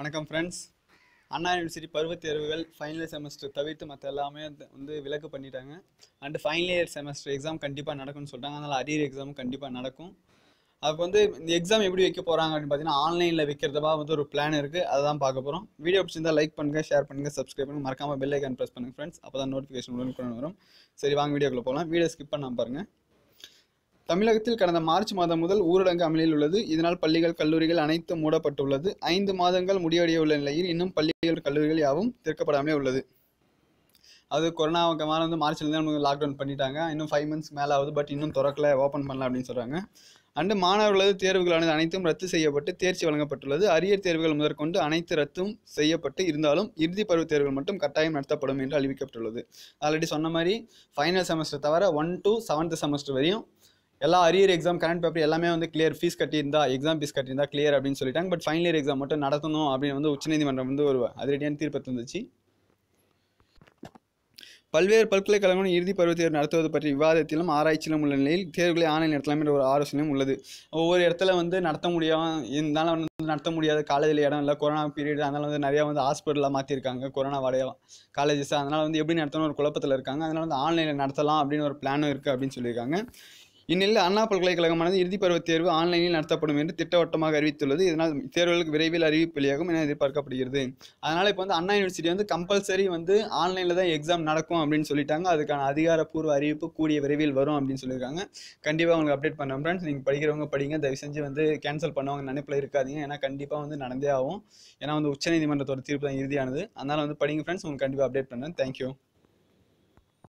வணக்கம் ஃப்ரெண்ட்ஸ் அண்ணா யூனிவர்சிட்டி பருவத் தேர்வுகள் ஃபைனல் இயர் செமஸ்டர் தவிர்த்து மற்ற எல்லாமே வந்து விலக்கு பண்ணிட்டாங்க and final year semester exam கண்டிப்பாக நடக்கும்னு சொல்லிட்டாங்க அதனால் அரியர் எக்ஸாமும் கண்டிப்பாக நடக்கும் அதுக்கு வந்து இந்த எக்ஸாம் எப்படி வைக்க போகிறாங்க அப்படின்னு பார்த்தீங்கன்னா ஆன்லைனில் வைக்கிறதா வந்து ஒரு பிளான் இருக்குது அதை தான் பார்க்க போகிறோம் வீடியோ பிடிச்சிருந்தா லைக் பண்ணுங்கள் ஷேர் பண்ணுங்கள் சப்ஸ்கிரைப் பண்ணுங்கள் மறக்காமல் பெல் ஐக்கான் ப்ரெஸ் பண்ணுங்கள் ஃப்ரெண்ட்ஸ் அப்போ தான் நோட்டிஃபிகேஷன் உடனுக்குடன் வரும் சரி வாங்க வீடியோக்குள்ளே போகலாம் வீடியோ ஸ்கிப் பண்ணாமல் பாருங்கள் தமிழகத்தில் கடந்த மார்ச் மாதம் முதல் ஊரடங்கு அமலில் உள்ளது இதனால் பள்ளிகள் கல்லூரிகள் அனைத்து மூடப்பட்டுள்ளது ஐந்து மாதங்கள் முடிவடையவுள்ள நிலையில் இன்னும் பள்ளிகள் கல்லூரிகள் யாவும் திறக்கப்படாமலே உள்ளது அது கொரோனா கமான வந்து மார்ச்லேருந்து லாக்டவுன் பண்ணிட்டாங்க இன்னும் ஃபைவ் மந்த்ஸ் மேலே ஆகுது பட் இன்னும் திறக்கல ஓப்பன் பண்ணல அப்படின்னு சொல்கிறாங்க அண்டு மாணவர்களது தேர்வுகளானது அனைத்தும் ரத்து செய்யப்பட்டு தேர்ச்சி வழங்கப்பட்டுள்ளது அரியர் தேர்வுகள் முதற்கொண்டு அனைத்து ரத்தும் செய்யப்பட்டு இருந்தாலும் இறுதி பருவ தேர்வுகள் மட்டும் கட்டாயம் நடத்தப்படும் என்று அறிவிக்கப்பட்டுள்ளது ஆல்ரெடி சொன்ன மாதிரி ஃபைனல் செமஸ்டர் தவிர ஒன் டு செவன்த் செமஸ்டர் வரையும் எல்லா அரியர் எக்ஸாம் கரண்ட் பேப்பர் எல்லாமே வந்து கிளியர் ஃபீஸ் கட்டியிருந்தா எக்ஸாம் ஃபீஸ் கட்டியிருந்தா கிளியர் அப்படின்னு சொல்லிட்டாங்க பட் ஃபைனல் இயர் எக்ஸாம் மட்டும் நடத்தணும் அப்படின்னு வந்து உச்சநீதிமன்றம் வந்து ஒரு அதிரடியான தீர்ப்பு தந்துச்சு பல்வேறு பல்கலைக்கழகங்களும் இறுதி பருவத்தேர்வு நடத்துவது பற்றி விவாதத்திலும் ஆராய்ச்சியிலும் உள்ள நிலையில் தேர்வுகளை ஆன்லைன் நடத்தலாம் என்ற ஒரு ஆலோசனையும் உள்ளது ஒவ்வொரு இடத்துல வந்து நடத்த முடியாமல் இருந்தாலும் வந்து நடத்த முடியாத காலேஜில் இடம் இல்லை கொரோனா பீரியட் அதனால் வந்து நிறையா வந்து ஹாஸ்பிட்டலாக மாற்றிருக்காங்க கொரோனா வாடகை காலேஜஸ் அதனால் வந்து எப்படி நடத்தணும் ஒரு குழப்பத்தில் இருக்காங்க அதனால் வந்து ஆன்லைனில் நடத்தலாம் அப்படின்னு ஒரு பிளானும் இருக்குது அப்படின்னு சொல்லியிருக்காங்க இந்நிலையில் அண்ணா பல்கலைக்கழகமானது இறுதி பருவத் தேர்வு ஆன்லைனில் நடத்தப்படும் என்று திட்டவட்டமாக அறிவித்துள்ளது இதனால் தேர்வுகளுக்கு விரைவில் அறிவிப்பு வெளியாகும் என எதிர்பார்க்கப்படுகிறது அதனால் இப்போ வந்து அண்ணா யூனிவர்சிட்டி வந்து கம்பல்சரி வந்து ஆன்லைனில் தான் எக்ஸாம் நடக்கும் அப்படின்னு சொல்லிட்டாங்க அதுக்கான அதிகாரப்பூர்வ அறிவிப்பு கூடிய விரைவில் வரும் அப்படின்னு சொல்லியிருக்காங்க கண்டிப்பாக உங்களுக்கு அப்டேட் பண்ண ஃப்ரெண்ட்ஸ் நீங்கள் படிக்கிறவங்க படிங்க தயவு செஞ்சு வந்து கேன்சல் பண்ணவங்க நினைப்பில் இருக்காதிங்க ஏன்னா கண்டிப்பாக வந்து நடந்தே ஆகும் ஏன்னா வந்து உச்சநீதிமன்றத்தோட தீர்ப்பு தான் இறுதியானது அதனால் வந்து படிங்க ஃப்ரெண்ட்ஸ் உங்களுக்கு கண்டிப்பாக அப்டேட் பண்ணுறேன் தேங்க்யூ